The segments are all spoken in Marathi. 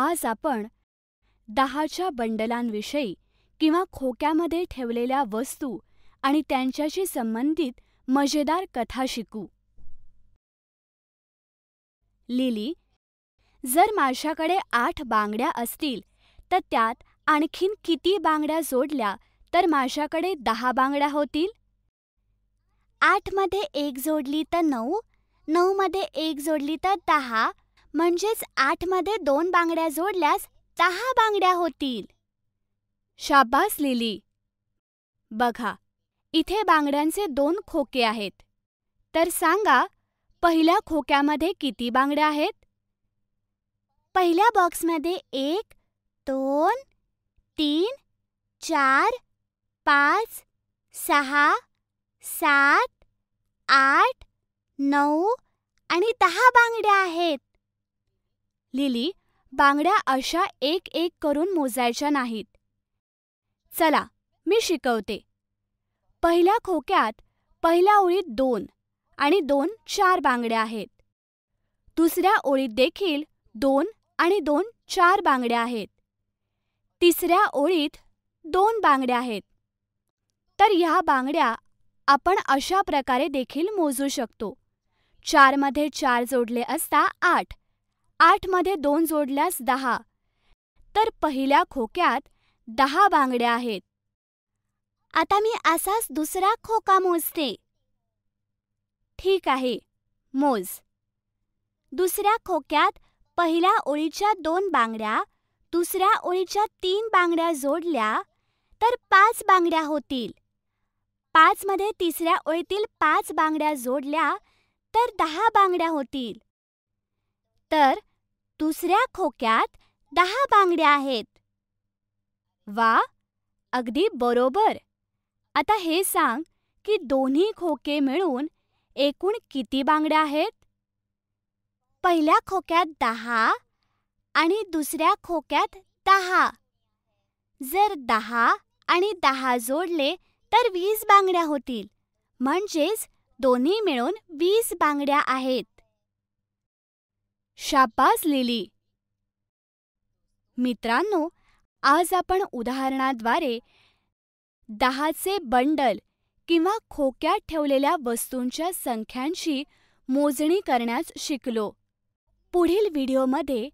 आज आपण दहाच्या बंडलांविषयी किंवा खोक्यामध्ये ठेवलेल्या वस्तू आणि त्यांच्याशी संबंधित मजेदार कथा शिकू लिली जर माझ्याकडे आठ बांगड्या असतील तर त्यात आणखीन किती बांगड्या जोडल्या तर माझ्याकडे दहा बांगड्या होतील आठमध्ये एक जोडली तर नऊ नऊमध्ये एक जोडली तर दहा म्हणजेच आठमध्ये दोन बांगड्या जोडल्यास दहा बांगड्या होतील शाबास लिली बघा इथे बांगड्यांचे दोन खोके आहेत तर सांगा पहिल्या खोक्यामध्ये किती बांगड्या आहेत पहिल्या बॉक्समध्ये एक दोन तीन चार पाच सहा सात आठ नऊ आणि दहा बांगड्या आहेत लिली बांगड्या अशा एक एक करून मोजायच्या नाहीत चला मी शिकवते पहिल्या खोक्यात पहिल्या ओळीत दोन आणि दोन चार बांगड्या आहेत दुसऱ्या ओळीत देखील दोन आणि दोन चार बांगड्या आहेत तिसऱ्या ओळीत दोन बांगड्या आहेत तर ह्या बांगड्या आपण अशा प्रकारे देखील मोजू शकतो चारमध्ये चार जोडले असता आठ आठमध्ये दोन जोडल्यास दहा तर पहिल्या खोक्यात दहा बांगड्या आहेत आता मी असाच दुसरा खोका मोजते ठीक आहे मोज दुसऱ्या खोक्यात पहिल्या ओळीच्या दोन बांगड्या दुसऱ्या ओळीच्या तीन बांगड्या जोडल्या तर पाच बांगड्या होतील पाचमध्ये तिसऱ्या ओळीतील पाच बांगड्या जोडल्या तर दहा बांगड्या होतील तर दुसऱ्या खोक्यात दहा बांगड्या आहेत वा अगदी बरोबर आता हे सांग की दोन्ही खोके मिळून एकूण किती बांगड्या आहेत पहिल्या खोक्यात दहा आणि दुसऱ्या खोक्यात दहा जर दहा आणि दहा जोडले तर वीस बांगड्या होतील म्हणजेच दोन्ही मिळून वीस बांगड्या आहेत शापास लिली! मित्रांनो, आज आपण उदाहरणाद्वारे दहाचे बंडल किंवा खोक्यात ठेवलेल्या वस्तूंच्या संख्यांची मोजणी करण्यास शिकलो. पुढील व्हिडिओमध्ये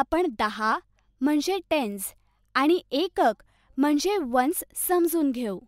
आपण दहा म्हणजे टेन्स आणि एकक म्हणजे वन्स समजून घेऊ.